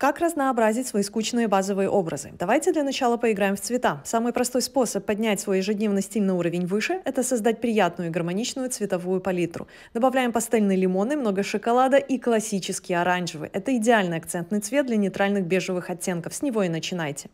Как разнообразить свои скучные базовые образы? Давайте для начала поиграем в цвета. Самый простой способ поднять свой ежедневный стиль на уровень выше – это создать приятную и гармоничную цветовую палитру. Добавляем пастельные лимоны, много шоколада и классический оранжевый. Это идеальный акцентный цвет для нейтральных бежевых оттенков. С него и начинайте.